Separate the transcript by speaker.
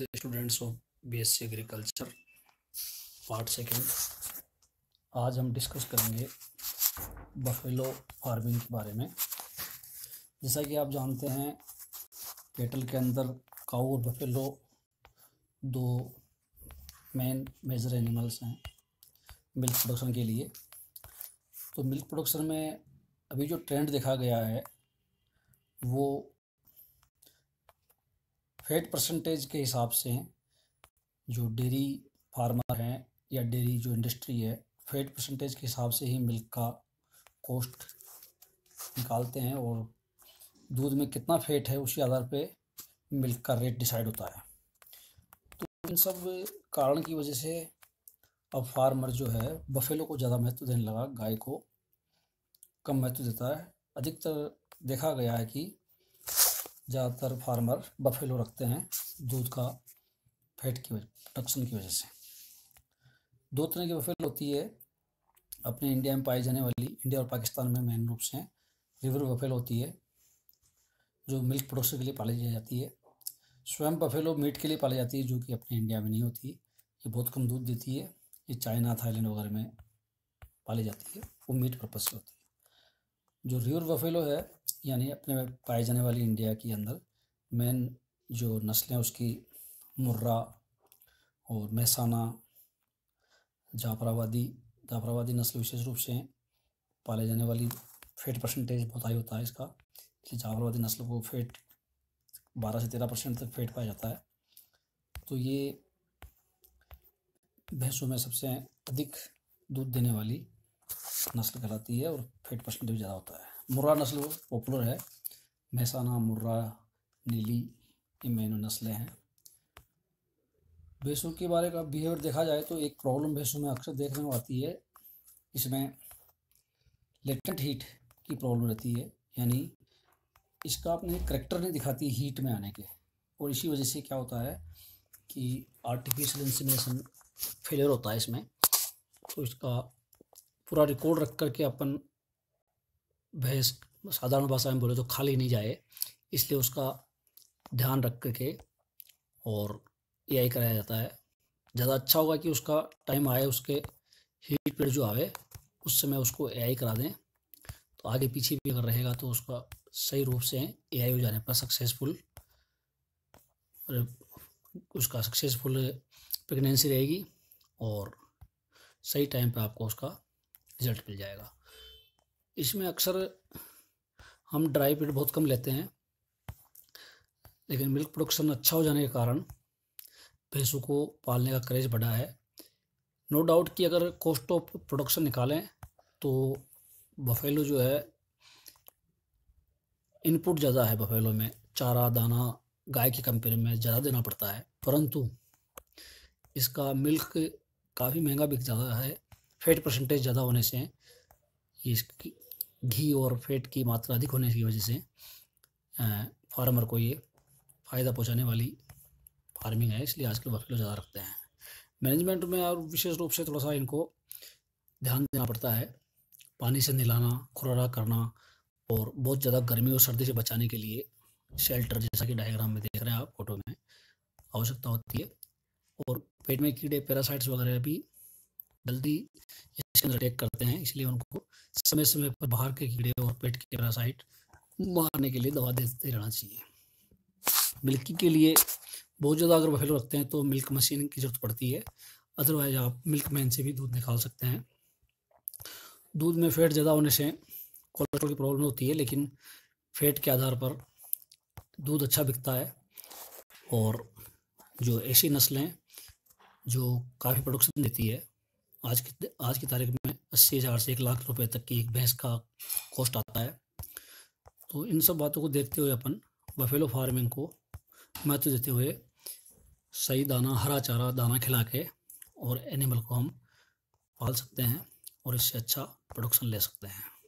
Speaker 1: the students of BSc agriculture part second आज हम discuss करेंगे बफेलो फार्मिंग के बारे में जैसा कि आप जानते हैं केटल के अंदर काऊ और बफेलो दो मेन मेजर एनिमल्स हैं मिल्क प्रोडक्शन के लिए तो मिल्क प्रोडक्शन में अभी जो ट्रेंड देखा गया है वो फैट परसेंटेज के हिसाब से जो डेयरी फार्मर हैं या डेयरी जो इंडस्ट्री है फैट परसेंटेज के हिसाब से ही मिल्क का कॉस्ट निकालते हैं और दूध में कितना फैट है उसी आधार पे मिल्क का रेट डिसाइड होता है तो इन सब कारण की वजह से अब फार्मर जो है बफेलो को ज़्यादा महत्व देने लगा गाय को कम महत्व देता है अधिकतर देखा गया है कि ज़्यादातर फार्मर बफेलो रखते हैं दूध का फैट की प्रोडक्शन की वजह से दो तरह की बफेलो होती है अपने इंडिया में पाई जाने वाली इंडिया और पाकिस्तान में मेन रूप से रिवर बफेलो होती है जो मिल्क प्रोडक्शन के लिए पाली जा जाती है स्वयं बफेलो मीट के लिए पाली जाती है जो कि अपने इंडिया में नहीं होती ये बहुत कम दूध देती है ये चाइना थाईलैंड वगैरह में पाली जाती है वो मीट पर्पज से होती है जो रिवर बफेलो है यानी अपने पाए जाने वाली इंडिया के अंदर मेन जो नस्लें उसकी मुर्रा और मैसाना जाफरावादी जाफरावादी नस्ल विशेष रूप से पाले जाने वाली फेट परसेंटेज बहुत हाई होता है इसका इसलिए जाफरावादी नस्ल को फेट बारह से तेरह परसेंट तक फेट पाया जाता है तो ये भैंसों में सबसे अधिक दूध देने वाली नस्ल कहलाती है और फेट परसेंटेज ज़्यादा होता है मुर्रा नस्ल पॉपुलर है महसाना मुर्रा नीली ये मेन नस्लें हैं भैंसों के बारे का बिहेवियर देखा जाए तो एक प्रॉब्लम भैंसों में अक्सर देखने में आती है इसमें लेटेंट हीट की प्रॉब्लम रहती है यानी इसका अपने करेक्टर नहीं दिखाती हीट में आने के और इसी वजह से क्या होता है कि आर्टिफिशियल इंसिनेशन फेलियर होता है इसमें तो इसका पूरा रिकॉर्ड रख करके अपन भैंस साधारण भाषा में बोले तो खाली नहीं जाए इसलिए उसका ध्यान रख करके और यही कराया जाता है ज़्यादा अच्छा होगा कि उसका टाइम आए उसके हीट पीरियड जो आवे उस समय उसको ए करा दें तो आगे पीछे भी अगर रहेगा तो उसका सही रूप से ए हो जाने पर सक्सेसफुल उसका सक्सेसफुल प्रेगनेंसी रहेगी और सही टाइम पर आपको उसका रिजल्ट मिल जाएगा इसमें अक्सर हम ड्राई फ्रूट बहुत कम लेते हैं लेकिन मिल्क प्रोडक्शन अच्छा हो जाने के कारण भैंसों को पालने का क्रेज बढ़ा है नो डाउट कि अगर कॉस्ट ऑफ प्रोडक्शन निकालें तो बफेलो जो है इनपुट ज़्यादा है बफेलो में चारा दाना गाय की कंपेयर में ज़्यादा देना पड़ता है परंतु इसका मिल्क काफ़ी महंगा बिक जाता है फैट परसेंटेज ज़्यादा होने से इसकी घी और फैट की मात्रा अधिक होने की वजह से फार्मर को ये फ़ायदा पहुंचाने वाली फार्मिंग है इसलिए आजकल बफेलो ज़्यादा रखते हैं मैनेजमेंट में और विशेष रूप से थोड़ा सा इनको ध्यान देना पड़ता है पानी से निलाना खुरा करना और बहुत ज़्यादा गर्मी और सर्दी से बचाने के लिए शेल्टर जैसा कि डायग्राम में देख रहे हैं आप फोटो में आवश्यकता होती है और पेट में कीड़े पैरासाइट्स वगैरह भी जल्दी इसके अंदर अटैक करते हैं इसलिए उनको समय समय पर बाहर के कीड़े और पेट के पैरासाइट मारने के लिए दवा देते रहना चाहिए मिल्की के लिए बहुत ज़्यादा अगर बफेलो रखते हैं तो मिल्क मशीन की ज़रूरत पड़ती है अदरवाइज आप मिल्क मैन से भी दूध निकाल सकते हैं दूध में फैट ज़्यादा होने से कोलेस्ट्रॉल की प्रॉब्लम होती है लेकिन फैट के आधार पर दूध अच्छा बिकता है और जो ऐसी नस्लें जो काफ़ी प्रोडक्शन देती है आज की आज की तारीख में अस्सी हज़ार से एक लाख रुपए तक की एक भैंस का कॉस्ट आता है तो इन सब बातों को देखते हुए अपन बफेलो फार्मिंग को महत्व देते हुए सही दाना हरा चारा दाना खिला के और एनिमल को हम पाल सकते हैं और इससे अच्छा प्रोडक्शन ले सकते हैं